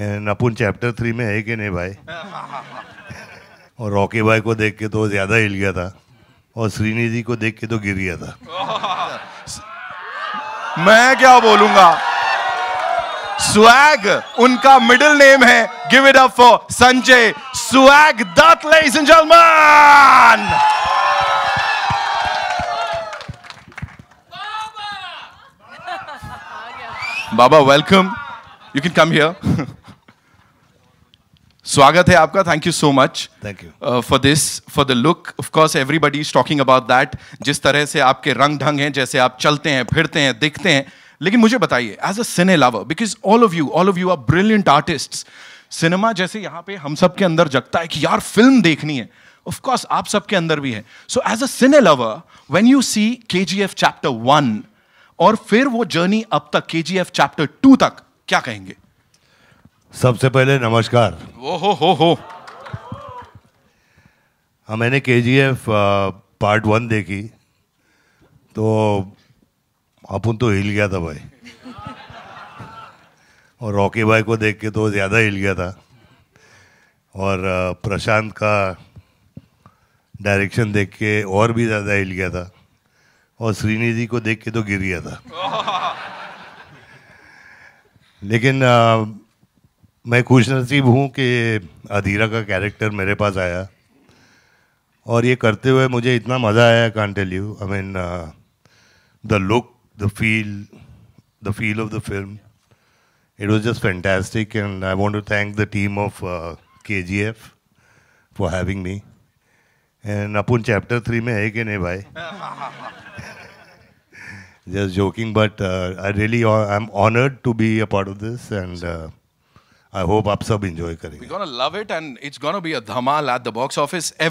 अपन chapter three में है कि नहीं भाई और रॉकी भाई को देख के तो ज़्यादा हिल गया था और श्रीनिधि को देख के तो गिर गया था मैं क्या बोलूंगा स्वैग उनका मिडिल नेम है give it up for Sanjay swag Dutt ladies and gentleman Baba welcome you can come here स्वागत है आपका thank you so much thank you for this for the look of course everybody is talking about that जिस तरह से आपके रंग ढंग हैं जैसे आप चलते हैं फिरते हैं दिखते हैं लेकिन मुझे बताइए as a cine lover because all of you all of you are brilliant artist cinema जैसे यहाँ पे हम सब के अंदर जगता है कि यार फिल्म देखनी है ऑफ कोर्स आप सबके अंदर भी है so as a cine lover when you see K G F chapter one और फिर वो जर्नी अब तक के जी एफ चैप्टर टू तक क्या कहेंगे सबसे पहले नमस्कार ओ हो हो हो हाँ मैंने के जी एफ पार्ट वन देखी तो अपन तो हिल गया था भाई और रॉकी भाई को देख के तो ज़्यादा हिल गया था और प्रशांत का डायरेक्शन देख के और भी ज़्यादा हिल गया था और श्रीनिधि को देख के तो गिर गया था लेकिन मैं खुश नसीब हूँ कि अधीरा का कैरेक्टर मेरे पास आया और ये करते हुए मुझे इतना मज़ा आया can you I mean the look the feel the feel of the film it was just fantastic and I want to thank the team of K G F for having me and अपन chapter three में है कि नहीं भाई just joking but I really I am honoured to be a part of this and I hope आप सब enjoy करेंगे love it and it's gonna be a धमाल एट द बॉक्स ऑफिस